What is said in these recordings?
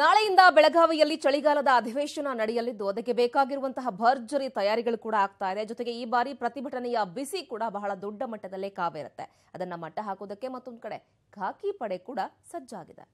ನಾಳೆಯಿಂದ ಬೆಳಗಾವಿಯಲ್ಲಿ ಚಳಿಗಾಲದ ಅಧಿವೇಶನ ನಡೆಯಲಿದ್ದು ಅದಕ್ಕೆ ಬೇಕಾಗಿರುವಂತಹ ಭರ್ಜರಿ ತಯಾರಿಗಳು ಕೂಡ ಆಗ್ತಾ ಇದೆ ಜೊತೆಗೆ ಈ ಬಾರಿ ಪ್ರತಿಭಟನೆಯ ಬಿಸಿ ಕೂಡ ಬಹಳ ದೊಡ್ಡ ಮಟ್ಟದಲ್ಲೇ ಕಾವೇರುತ್ತೆ ಅದನ್ನ ಮಟ್ಟ ಹಾಕೋದಕ್ಕೆ ಮತ್ತೊಂದು ಕಡೆ ಖಾಕಿ ಪಡೆ ಕೂಡ ಸಜ್ಜಾಗಿದೆ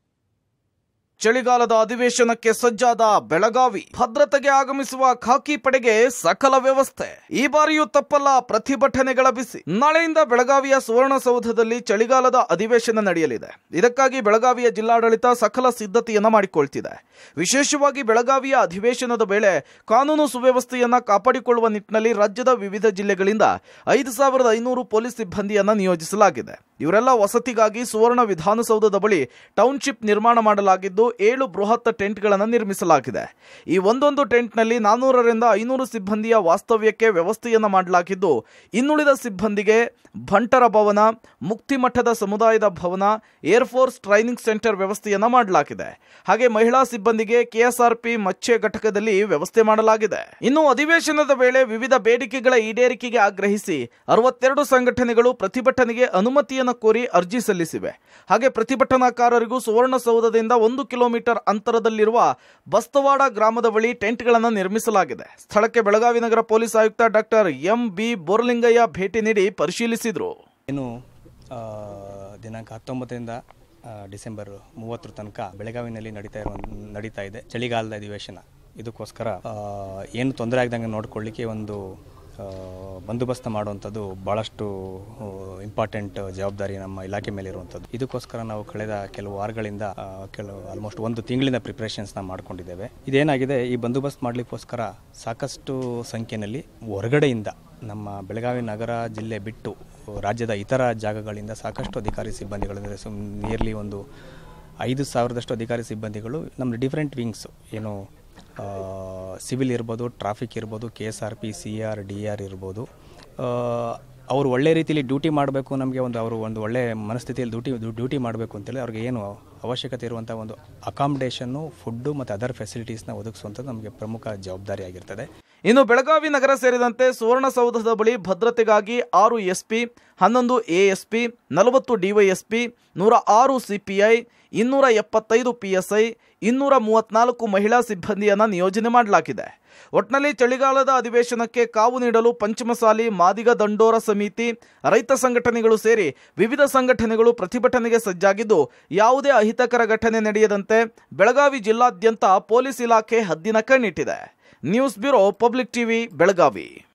ಚಳಿಗಾಲದ ಅಧಿವೇಶನಕ್ಕೆ ಸಜ್ಜಾದ ಬೆಳಗಾವಿ ಭದ್ರತೆಗೆ ಆಗಮಿಸುವ ಖಾಕಿ ಪಡೆಗೆ ಸಕಲ ವ್ಯವಸ್ಥೆ ಈ ಬಾರಿಯೂ ತಪ್ಪಲ್ಲ ಪ್ರತಿಭಟನೆಗಳ ಬಿಸಿ ನಾಳೆಯಿಂದ ಬೆಳಗಾವಿಯ ಸುವರ್ಣಸೌಧದಲ್ಲಿ ಚಳಿಗಾಲದ ಅಧಿವೇಶನ ನಡೆಯಲಿದೆ ಇದಕ್ಕಾಗಿ ಬೆಳಗಾವಿಯ ಜಿಲ್ಲಾಡಳಿತ ಸಕಲ ಸಿದ್ಧತೆಯನ್ನು ಮಾಡಿಕೊಳ್ತಿದೆ ವಿಶೇಷವಾಗಿ ಬೆಳಗಾವಿಯ ಅಧಿವೇಶನದ ವೇಳೆ ಕಾನೂನು ಸುವ್ಯವಸ್ಥೆಯನ್ನ ಕಾಪಾಡಿಕೊಳ್ಳುವ ನಿಟ್ಟಿನಲ್ಲಿ ರಾಜ್ಯದ ವಿವಿಧ ಜಿಲ್ಲೆಗಳಿಂದ ಐದು ಸಾವಿರದ ಐನೂರು ಪೊಲೀಸ್ ಸಿಬ್ಬಂದಿಯನ್ನ ನಿಯೋಜಿಸಲಾಗಿದೆ ಇವರೆಲ್ಲ ವಸತಿಗಾಗಿ ಸುವರ್ಣ ವಿಧಾನಸೌಧದ ಬಳಿ ಟೌನ್ಶಿಪ್ ನಿರ್ಮಾಣ ಮಾಡಲಾಗಿದ್ದು ಏಳು ಬೃಹತ್ ಟೆಂಟ್ಗಳನ್ನು ನಿರ್ಮಿಸಲಾಗಿದೆ ಈ ಒಂದೊಂದು ಟೆಂಟ್ನಲ್ಲಿ ನಾನ್ನೂರರಿಂದ ಐನೂರು ಸಿಬ್ಬಂದಿಯ ವಾಸ್ತವ್ಯಕ್ಕೆ ವ್ಯವಸ್ಥೆಯನ್ನು ಮಾಡಲಾಗಿದ್ದು ಇನ್ನುಳಿದ ಸಿಬ್ಬಂದಿಗೆ ಭಂಟರ ಭವನ ಮುಕ್ತಿಮಠದ ಸಮುದಾಯದ ಭವನ ಏರ್ಫೋರ್ಸ್ ಟ್ರೈನಿಂಗ್ ಸೆಂಟರ್ ವ್ಯವಸ್ಥೆಯನ್ನು ಮಾಡಲಾಗಿದೆ ಹಾಗೆ ಮಹಿಳಾ ಸಿಬ್ಬಂದಿಗೆ ಕೆಎಸ್ಆರ್ಪಿ ಮಚ್ಚೆ ಘಟಕದಲ್ಲಿ ವ್ಯವಸ್ಥೆ ಮಾಡಲಾಗಿದೆ ಇನ್ನು ಅಧಿವೇಶನದ ವೇಳೆ ವಿವಿಧ ಬೇಡಿಕೆಗಳ ಈಡೇರಿಕೆಗೆ ಆಗ್ರಹಿಸಿ ಅರವತ್ತೆರಡು ಸಂಘಟನೆಗಳು ಪ್ರತಿಭಟನೆಗೆ ಅನುಮತಿಯನ್ನು ಕೋರಿ ಅರ್ಜಿ ಸಲ್ಲಿಸಿವೆ ಹಾಗೆ ಪ್ರತಿಭಟನಾಕಾರರಿಗೂ ಸುವರ್ಣಸೌಧದಿಂದ ಒಂದು ಕಿಲೋಮೀಟರ್ ಅಂತರದಲ್ಲಿರುವ ಬಸ್ತವಾಡ ಗ್ರಾಮದ ಬಳಿ ಟೆಂಟ್ಗಳನ್ನು ನಿರ್ಮಿಸಲಾಗಿದೆ ಸ್ಥಳಕ್ಕೆ ಬೆಳಗಾವಿ ನಗರ ಪೊಲೀಸ್ ಆಯುಕ್ತ ಡಾಕ್ಟರ್ ಎಂ ಬಿ ಬೋರ್ಲಿಂಗಯ್ಯ ಭೇಟಿ ನೀಡಿ ಪರಿಶೀಲಿಸಿದರು ಏನು ದಿನಾಂಕ ಹತ್ತೊಂಬತ್ತರಿಂದ ಡಿಸೆಂಬರ್ ಮೂವತ್ತರ ತನಕ ಬೆಳಗಾವಿನಲ್ಲಿ ನಡೀತಾ ಇರುವ ನಡೀತಾ ಇದೆ ಚಳಿಗಾಲದ ಅಧಿವೇಶನ ಇದಕ್ಕೋಸ್ಕರ ಏನು ತೊಂದರೆ ಆಗ್ದಂಗೆ ನೋಡ್ಕೊಳ್ಳಿಕ್ಕೆ ಒಂದು ಬಂದೋಬಸ್ತ್ ಮಾಡುವಂಥದ್ದು ಭಾಳಷ್ಟು ಇಂಪಾರ್ಟೆಂಟ್ ಜವಾಬ್ದಾರಿ ನಮ್ಮ ಇಲಾಖೆ ಮೇಲೆ ಇರುವಂಥದ್ದು ಇದಕ್ಕೋಸ್ಕರ ನಾವು ಕಳೆದ ಕೆಲವು ವಾರಗಳಿಂದ ಕೆಲವು ಆಲ್ಮೋಸ್ಟ್ ಒಂದು ತಿಂಗಳಿಂದ ಪ್ರಿಪ್ರೇಷನ್ಸ್ನ ಮಾಡ್ಕೊಂಡಿದ್ದೇವೆ ಇದೇನಾಗಿದೆ ಈ ಬಂದೋಬಸ್ತ್ ಮಾಡಲಿಕ್ಕೋಸ್ಕರ ಸಾಕಷ್ಟು ಸಂಖ್ಯೆಯಲ್ಲಿ ಹೊರಗಡೆಯಿಂದ ನಮ್ಮ ಬೆಳಗಾವಿ ನಗರ ಜಿಲ್ಲೆ ಬಿಟ್ಟು ರಾಜ್ಯದ ಇತರ ಜಾಗಗಳಿಂದ ಸಾಕಷ್ಟು ಅಧಿಕಾರಿ ಸಿಬ್ಬಂದಿಗಳಿಂದ ಸುಮ್ ನಿಯರ್ಲಿ ಒಂದು ಐದು ಸಾವಿರದಷ್ಟು ಅಧಿಕಾರಿ ಸಿಬ್ಬಂದಿಗಳು ನಮ್ಮ ಡಿಫ್ರೆಂಟ್ ವಿಂಗ್ಸು ಏನು ಸಿವಿಲ್ ಇರ್ಬೋದು ಟ್ರಾಫಿಕ್ ಇರ್ಬೋದು K S R P C R D R ಇರ್ಬೋದು ಅವರು ಒಳ್ಳೆ ರೀತಿಯಲ್ಲಿ ಡ್ಯೂಟಿ ಮಾಡಬೇಕು ನಮಗೆ ಒಂದು ಅವರು ಒಂದು ಒಳ್ಳೆ ಮನಸ್ಥಿತಿಯಲ್ಲಿ ಡ್ಯೂಟಿ ಡ್ಯೂಟಿ ಮಾಡಬೇಕು ಅಂತೇಳಿ ಅವ್ರಿಗೆ ಏನು ಅವಶ್ಯಕತೆ ಇರುವಂಥ ಒಂದು ಅಕಾಮಡೇಷನ್ನು ಫುಡ್ಡು ಮತ್ತು ಅದರ್ ಫೆಸಿಲಿಟೀಸ್ನ ಒದಗಿಸುವಂಥದ್ದು ನಮಗೆ ಪ್ರಮುಖ ಜವಾಬ್ದಾರಿ ಆಗಿರ್ತದೆ ಇನ್ನು ಬೆಳಗಾವಿ ನಗರ ಸೇರಿದಂತೆ ಸುವರ್ಣಸೌಧದ ಬಳಿ ಭದ್ರತೆಗಾಗಿ ಆರು ಎಸ್ಪಿ ಹನ್ನೊಂದು ಎಎಸ್ಪಿ ನಲವತ್ತು ಡಿವೈಎಸ್ಪಿ ನೂರ ಆರು ಸಿಪಿಐ ಇನ್ನೂರ ಎಪ್ಪತ್ತೈದು ಪಿಎಸ್ಐ ಇನ್ನೂರ ಮೂವತ್ನಾಲ್ಕು ಮಹಿಳಾ ಸಿಬ್ಬಂದಿಯನ್ನು ನಿಯೋಜನೆ ಮಾಡಲಾಗಿದೆ ಒಟ್ನಲ್ಲಿ ಚಳಿಗಾಲದ ಅಧಿವೇಶನಕ್ಕೆ ಕಾವು ನೀಡಲು ಪಂಚಮಸಾಲಿ ಮಾದಿಗ ದಂಡೋರ ಸಮಿತಿ ರೈತ ಸಂಘಟನೆಗಳು ಸೇರಿ ವಿವಿಧ ಸಂಘಟನೆಗಳು ಪ್ರತಿಭಟನೆಗೆ ಸಜ್ಜಾಗಿದ್ದು ಯಾವುದೇ ಅಹಿತಕರ ಘಟನೆ ನಡೆಯದಂತೆ ಬೆಳಗಾವಿ ಜಿಲ್ಲಾದ್ಯಂತ ಪೊಲೀಸ್ ಇಲಾಖೆ ಹದ್ದಿನ ಕಣ್ಣಿಟ್ಟಿದೆ news bureau public TV Belagavi